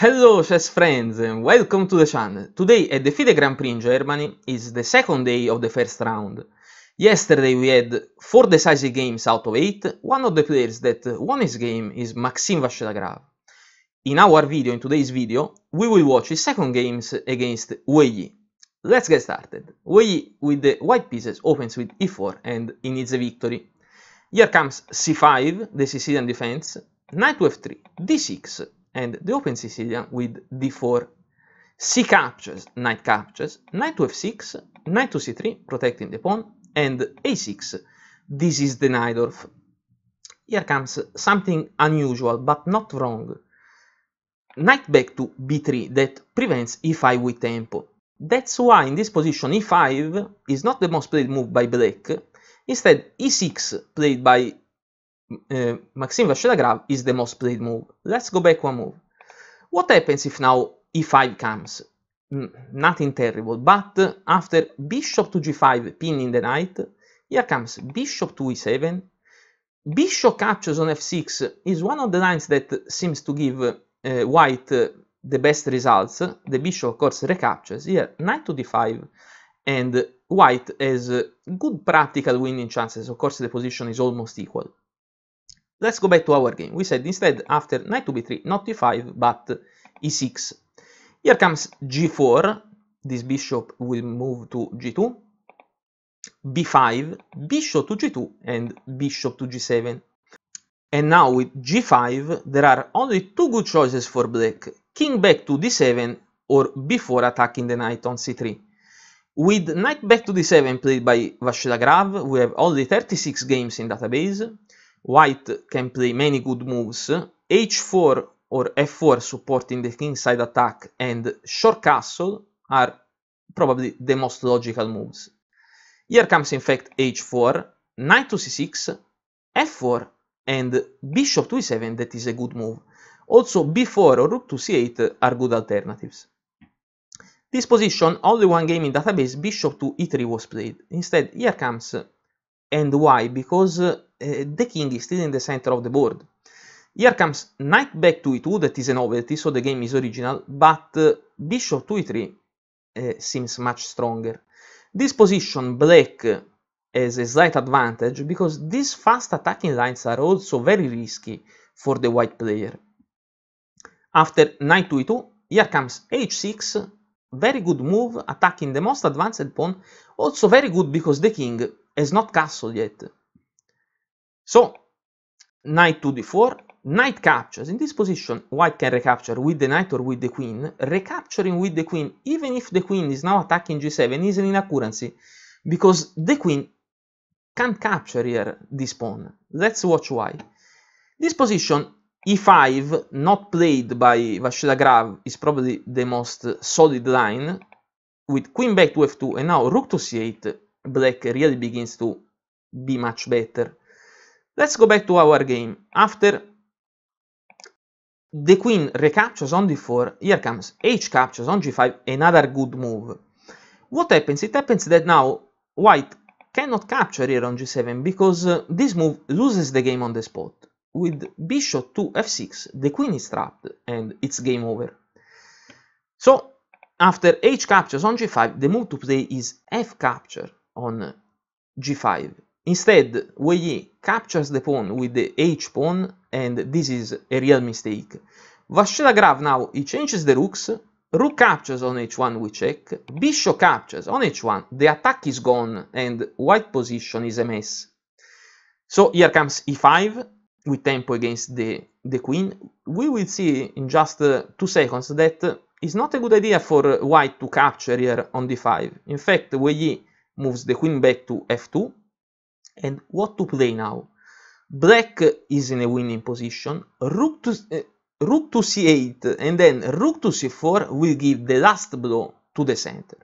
Hello chess friends and welcome to the channel. Today at the FIDE Grand Prix in Germany is the second day of the first round. Yesterday we had 4 decisive games out of 8. One of the players that won his game is Maxim Vashelagrav. In our video, in today's video, we will watch his second games against Wei Yi. Let's get started. Wei Yi with the white pieces opens with e4 and initiates a victory. Here comes c5, the Sicilian defense, knight to f3, d6, and the Open Sicilian with d4. C captures, knight captures, knight to f6, knight to c3, protecting the pawn, and a6. This is the Nidorf. Here comes something unusual, but not wrong. Knight back to b3 that prevents e5 with tempo. That's why in this position e5 is not the most played move by black, instead e6 played by uh, Maxim Vashelagrav is the most played move. Let's go back one move. What happens if now e5 comes? Mm, nothing terrible, but after bishop to g5 pinning the knight, here comes bishop to e7. Bishop captures on f6 is one of the lines that seems to give uh, white uh, the best results. The bishop, of course, recaptures here, knight to d5, and white has good practical winning chances. Of course, the position is almost equal. Let's go back to our game. We said instead after knight to b3, not e5, but e6. Here comes g4, this bishop will move to g2, b5, bishop to g2, and bishop to g7. And now with g5, there are only two good choices for black, king back to d7 or before attacking the knight on c3. With knight back to d7 played by Vashilagrav, we have only 36 games in database, White can play many good moves, h4 or f4 supporting the kingside attack and short castle are probably the most logical moves. Here comes in fact h4, knight to c6, f4 and bishop to e7 that is a good move. Also b4 or rook to c8 are good alternatives. This position, only one game in database, bishop to e3 was played. Instead, here comes and why? Because uh, the king is still in the center of the board. Here comes knight back to e2, that is a novelty, so the game is original, but uh, bishop to e3 uh, seems much stronger. This position black uh, has a slight advantage, because these fast attacking lines are also very risky for the white player. After knight to e2, here comes h6, very good move attacking the most advanced pawn, also very good because the king has not castled yet. So, knight to d4, knight captures. In this position, white can recapture with the knight or with the queen. Recapturing with the queen, even if the queen is now attacking g7, is an inaccuracy, because the queen can't capture here this pawn. Let's watch why. This position, e5, not played by Vashelagrav, is probably the most solid line, with queen back to f2 and now rook to c8, black really begins to be much better. Let's go back to our game. After the queen recaptures on d4, here comes h captures on g5, another good move. What happens? It happens that now white cannot capture here on g7 because uh, this move loses the game on the spot. With bishop to f6, the queen is trapped and it's game over. So, after h captures on g5, the move to play is f capture on g5. Instead, Wei captures the pawn with the h pawn, and this is a real mistake. Vashelagrav now he changes the rooks, rook captures on h1 we check, bishop captures on h1, the attack is gone, and white position is a mess. So here comes e5, with tempo against the, the queen. We will see in just uh, two seconds that it's not a good idea for white to capture here on d5. In fact, Wei moves the queen back to f2. And what to play now? Black is in a winning position, rook to, uh, rook to c8 and then rook to c4 will give the last blow to the center.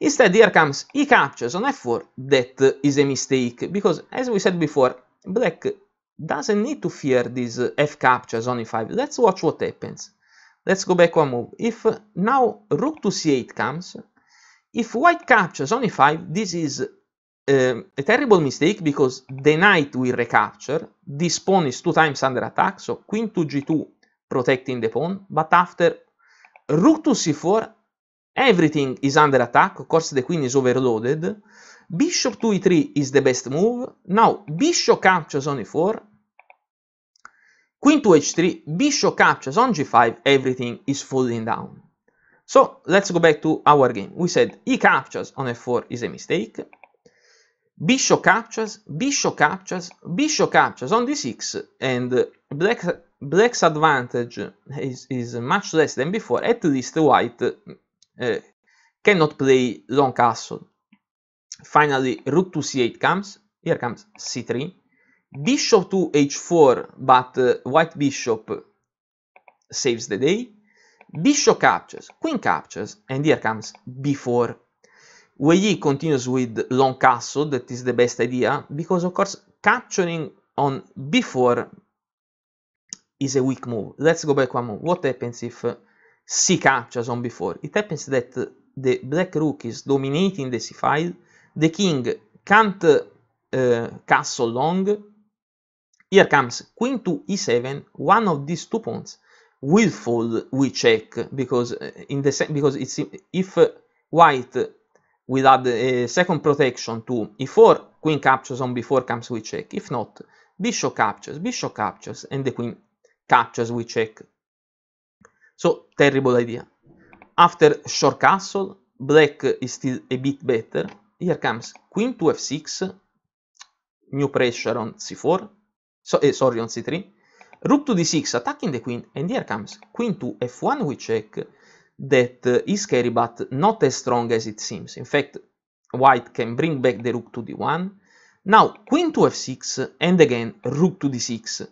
Instead here comes he captures on f4, that is a mistake, because as we said before, black doesn't need to fear this f captures on e5. Let's watch what happens. Let's go back one move. If now rook to c8 comes, if white captures only 5, this is um, a terrible mistake because the knight will recapture, this pawn is two times under attack, so queen to g2 protecting the pawn, but after rook to c4 everything is under attack, of course the queen is overloaded, bishop to e3 is the best move, now bishop captures on e4, queen to h3, bishop captures on g5, everything is falling down. So let's go back to our game. We said e captures on f4 is a mistake. Bishop captures, bishop captures, bishop captures on d6, and black, black's advantage is, is much less than before. At least white uh, cannot play long castle. Finally, rook to c8 comes. Here comes c3. Bishop to h4, but uh, white bishop saves the day Bishop captures, queen captures, and here comes b4. Wei continues with long castle, that is the best idea, because of course capturing on b4 is a weak move. Let's go back one move. What happens if uh, c captures on b4? It happens that the black rook is dominating the c file, the king can't uh, castle long, here comes queen to e7, one of these two pawns willful we check because eh, in the same because it's if white will add a second protection to e4 queen captures on b4 comes we check if not bishop captures bishop captures and the queen captures we check so terrible idea after short castle black is still a bit better here comes queen to f6 new pressure on c4 so eh, sorry on c3 Rook to d6, attacking the queen, and here comes queen to f1, we check that uh, is but not as strong as it seems. In fact, white can bring back the rook to d1. Now, queen to f6, and again, rook to d6.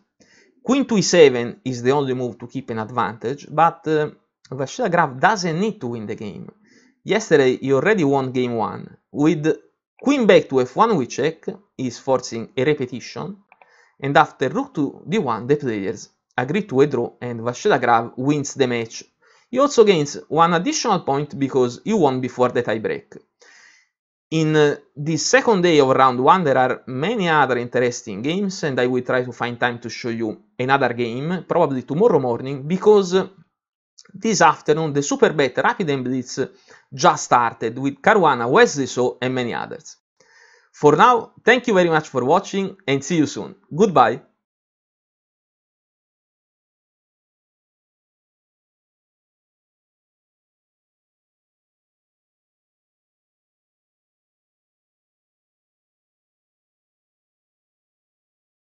Queen to e7 is the only move to keep an advantage, but uh, Vashila Graf doesn't need to win the game. Yesterday, he already won game 1. With queen back to f1, we check, is forcing a repetition. and after rook to d1 the players agree to a draw and Vashelagrav wins the match. He also gains one additional point because he won before the tiebreak. In uh, the second day of round 1 there are many other interesting games and I will try to find time to show you another game, probably tomorrow morning, because this afternoon the Superbet Rapid and Blitz just started with Caruana, Wesley So and many others. For now, thank you very much for watching and see you soon. Goodbye.